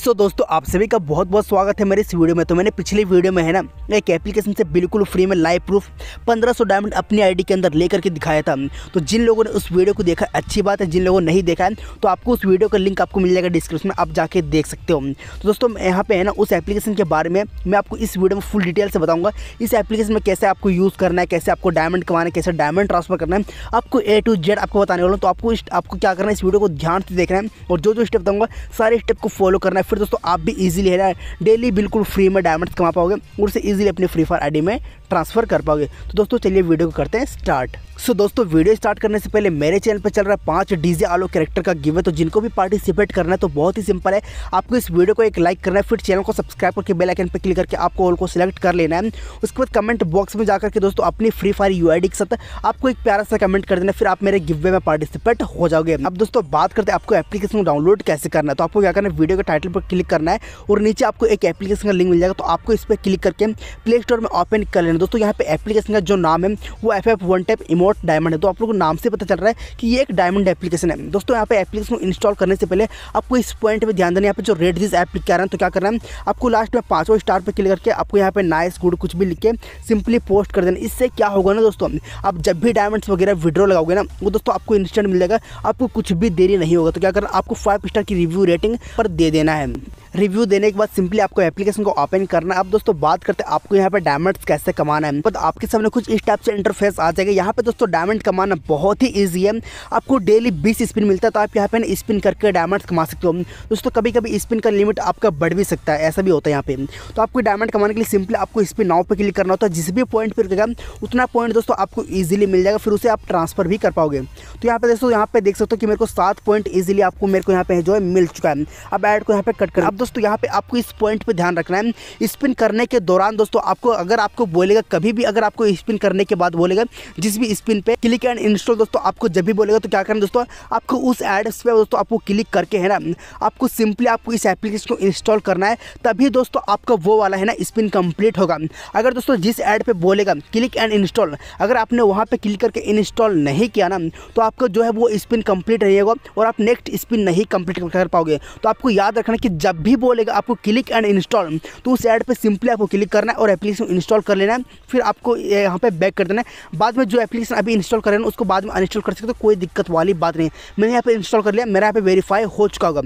सो so, दोस्तों आप सभी का बहुत बहुत स्वागत है मेरे इस वीडियो में तो मैंने पिछली वीडियो में है ना एक एप्लीकेशन से बिल्कुल फ्री में लाइव प्रूफ 1500 डायमंड अपनी आईडी के अंदर लेकर के दिखाया था तो जिन लोगों ने उस वीडियो को देखा अच्छी बात है जिन लोगों ने नहीं देखा है तो आपको उस वीडियो का लिंक आपको मिल जाएगा डिस्क्रिप्शन में आप जाके देख सकते हो तो दोस्तों यहाँ पर है ना उस एप्लीकेशन के बारे में मैं आपको इस वीडियो में फुल डिटेल से बताऊँगा इस एप्लीकेशन में कैसे आपको यूज़ करना है कैसे आपको डायमंड कमाना है कैसे डायमंड ट्रांसफर करना है आपको ए टू जेड आपको बताने वाला हूँ तो आपको आपको क्या करना है इस वीडियो को ध्यान से देखना है और जो जो स्टेप बताऊँगा सारे स्टेप को फॉलो करना है फिर दोस्तों आप भी इजीली है ना डेली बिल्कुल फ्री में डायमंड्स कमा पाओगे और उसे इजीली अपने फ्री फायर आई में ट्रांसफ़र कर पाओगे तो दोस्तों चलिए वीडियो को करते हैं स्टार्ट सो so, दोस्तों वीडियो स्टार्ट करने से पहले मेरे चैनल पर चल रहा है पांच डीजे आलो कैरेक्टर का गिवे तो जिनको भी पार्टिसिपेट करना है तो बहुत ही सिंपल है आपको इस वीडियो को एक लाइक करना है फिर चैनल को सब्सक्राइब करके बेल आइकन पर क्लिक करके आपको ऑल को सिलेक्ट कर लेना है उसके बाद कमेंट बॉक्स में जाकर के दोस्तों अपनी फ्री फायर यू के साथ आपको एक प्यारा सा कमेंट कर देना फिर आप मेरे गिवे में पार्टिसिपेट हो जाओगे अब दोस्तों बात करते हैं आपको एप्लीकेशन को डाउनलोड कैसे करना है तो आपको क्या करना है वीडियो के टाइटल पर क्लिक करना है और नीचे आपको एक एप्लीकेशन का लिंक मिल जाएगा तो आपको इस पर क्लिक करके प्ले स्टोर में ओपन कर लेना दोस्तों यहाँ पे एप्लीकेशन का जो नाम है वो F F one type emote diamond है तो आप लोग को नाम से पता चल रहा है कि ये एक डायमंड एप्लीकेशन है दोस्तों यहाँ पे एप्लीकेशन को इंस्टॉल करने से पहले आपको इस पॉइंट पर ध्यान देना यहाँ पे जो रेड दिस ऐप कर रहे हैं तो क्या करना है आपको लास्ट में पाँचों स्टार पर क्लिक करके आपको यहाँ पे नाइस गुड कुछ भी लिख के सिंपली पोस्ट कर देना इससे क्या होगा ना दोस्तों आप जब भी डायमंड्स वगैरह विड्रॉ लगाओगे ना वो दोस्तों आपको इंस्टेंट मिल जाएगा आपको कुछ भी देरी नहीं होगा तो क्या करना आपको फाइव स्टार की रिव्यू रेटिंग पर दे देना है रिव्यू देने के बाद सिंपली आपको एप्लीकेशन को ओपन करना है अब दोस्तों बात करते हैं आपको यहाँ पे डायमंड कैसे कमाना है तो आपके सामने कुछ इस टाइप से इंटरफेस आ जाएगा यहाँ पे दोस्तों डायमंड कमाना बहुत ही ईजी है आपको डेली बीस स्पिन मिलता है तो आप यहाँ पे स्पिन करके डायमंड कमा सकते हो दोस्तों कभी कभी स्पिन का लिमिट आपका बढ़ भी सकता है ऐसा भी होता है यहाँ पे तो आपको डायमंड कमाने के लिए सिंपली आपको स्पिन नाव पर क्लिक करना होता है जिस भी पॉइंट पर रुकेगा उतना पॉइंट दोस्तों आपको ईजिली मिल जाएगा फिर उसे आप ट्रांसफर भी कर पाओगे तो यहाँ पे दोस्तों यहाँ पे देख सकते हो कि मेरे को सात पॉइंट ईजिली आपको मेरे को यहाँ पे जो है मिल चुका है अब एड को यहाँ पे कट कर दोस्तों यहाँ पे आपको इस पॉइंट पे ध्यान रखना है स्पिन करने के दौरान दोस्तों आपको अगर आपको बोलेगा कभी भी अगर आपको स्पिन करने के बाद बोलेगा जिस भी स्पिन पे क्लिक एंड इंस्टॉल दोस्तों आपको जब भी बोलेगा तो क्या करना दोस्तों आपको उस एड्स पे दोस्तों आपको क्लिक करके है ना आपको सिंपली आपको इस एप्लीकेशन को इंस्टॉल करना है तभी दोस्तों आपका वो वाला है ना स्पिन कंप्लीट होगा अगर दोस्तों जिस एड पर बोलेगा क्लिक एंड इंस्टॉल अगर आपने वहाँ पर क्लिक करके इंस्टॉल नहीं किया ना तो आपका जो है वो स्पिन कंप्लीट रहेगा और आप नेक्स्ट स्पिन नहीं कंप्लीट कर पाओगे तो आपको याद रखना कि जब भी भी बोलेगा आपको क्लिक एंड इंस्टॉल तो उस ऐड पर सिंपली आपको क्लिक करना है और एप्लीकेशन इंस्टॉल कर लेना है फिर आपको यहाँ पर बैक कर देना है बाद में जो एप्लीकेशन अभी इंस्टॉल कर रहे हैं उसको बाद में अनइंस्टॉल कर सकते हो तो कोई दिक्कत वाली बात नहीं मैंने यहाँ पर इंस्टॉल कर लिया मेरा यहाँ पर वेरीफाई हो चुका होगा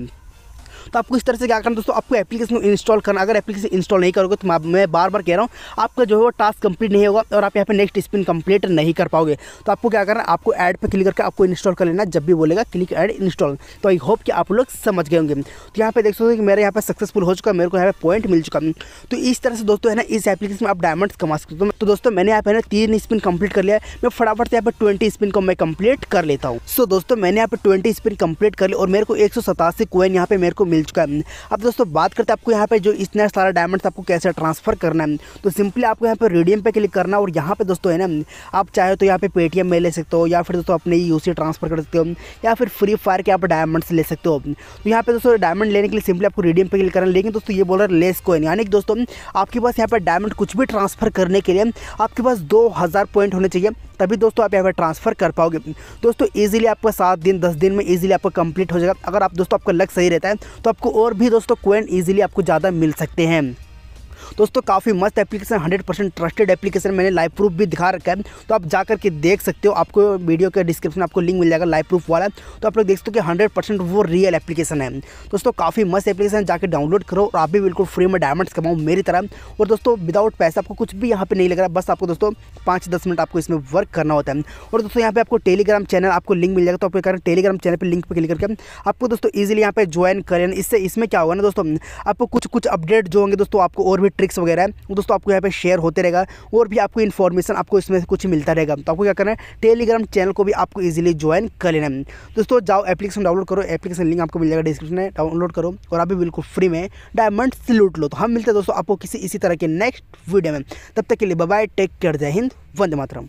तो आपको इस तरह से क्या करना दोस्तों आपको एप्लीकेशन इंस्टॉल करना अगर एप्लीकेशन इंस्टॉल नहीं करोगे तो मैं बार बार कह रहा हूँ आपका जो है वो टास्क कंप्लीट नहीं होगा और आप यहाँ पर नेक्स्ट स्पिन कंप्लीट नहीं कर पाओगे तो आपको क्या करना आपको ऐड पर क्लिक करके आपको इंस्टॉल कर लेना जब भी बोलेगा क्लिक ऐड इंस्टॉल तो आई होप कि आप लोग समझ गए होंगे तो यहाँ पे देख सकते हो कि मेरे यहाँ पे सक्सेसफुल हो चुका है मेरे को यहाँ पे पॉइंट मिल चुका तो इस तरह से दोस्तों है ना इस एप्लीकेशन में आप डायमंड कमा सकते हो तो दोस्तों मैंने यहाँ पे ना तीन स्पिन कंप्लीट कर लिया मैं फटाफट से यहाँ पर ट्वेंटी स्पिन को मैं कंप्लीट कर लेता हूँ सो दोस्तों मैंने यहाँ पर ट्वेंटी स्पिन कंप्लीट कर लिया और मेरे को एक सौ सतासी कोइन यहाँ पे मेरे को मिल मिल चुका है अब दोस्तों बात करते हैं आपको यहाँ पे जो इतना सारा डायमंड्स आपको कैसे ट्रांसफर करना है तो सिंपली आपको यहाँ पे रेडियम पे क्लिक करना और यहाँ पे दोस्तों है ना आप चाहे तो यहाँ पे पेटीएम में ले सकते हो या फिर दोस्तों अपने यू ट्रांसफर कर सकते हो या फिर फ्री फायर के आप डायमंड्स ले सकते हो तो यहाँ पे दोस्तों डायमंड लेने के लिए सिंपली आपको रेडियम पे क्लिक करना लेकिन दोस्तों ये बोल रहा है लेस कोइन यानी कि दोस्तों आपके पास यहाँ पर डायमंड कुछ भी ट्रांसफर करने के लिए आपके पास दो पॉइंट होने चाहिए तभी दोस्तों आप यहाँ पर ट्रांसफ़र कर पाओगे दोस्तों ईजिली आपको सात दिन दस दिन में ईजिली आपको कंप्लीट हो जाएगा अगर आप दोस्तों आपका लक सही रहता है तो आपको और भी दोस्तों क्वेंट ईजिली आपको ज़्यादा मिल सकते हैं दोस्तों काफ़ी मस्त application hundred percent trusted application मैंने लाइव प्रूफ भी दिखा रखा है तो आप जा करके देख सकते हो आपको वीडियो के डिस्क्रिप्शन आपको लिंक मिल जाएगा लाइव प्रूफ वाला तो आप लोग देख सकते हो कि हंड्रेड वो रियल एप्लीकेशन है दोस्तों काफ़ी मस्त एप्लीकेशन जाकर डाउनलोड करो और आप भी बिल्कुल फ्री में डायमंड्स कमाओ मेरी तरह और दोस्तों विदाउट पैसा आपको कुछ भी यहाँ पर नहीं लग रहा बस आपको दोस्तों पाँच दस मिनट आपको इसमें वर्क करना होता है और दोस्तों यहाँ पे आपको टेलीग्राम चैनल आपको लिंक मिल जाएगा तो आपको कारण टेलीग्राम चैनल पर लिंक पर क्लिक करके आपको दोस्तों ईजिली यहाँ पे ज्वाइन करें इससे इसमें क्या होगा ना दोस्तों आपको कुछ कुछ अपडेट जो होंगे दोस्तों आपको और भी ट्रिक्स वगैरह है वो दोस्तों आपको यहाँ पे शेयर होते रहेगा और भी आपको इन्फॉर्मेशन आपको इसमें कुछ मिलता रहेगा तो आपको क्या करना है टेलीग्राम चैनल को भी आपको ईजिली ज्वाइन कर लेना है दोस्तों जाओ एप्लीकेशन डाउनलोड करो एप्लीकेशन लिंक आपको मिल जाएगा डिस्क्रिप्शन में डाउनलोड करो और अभी बिल्कुल फ्री में डायमंड लूट लो तो हम मिलते हैं दोस्तों आपको किसी इसी तरह के नेक्स्ट वीडियो में तब तक के लिए बाय टेक केयर जय हिंद वंदे मातरम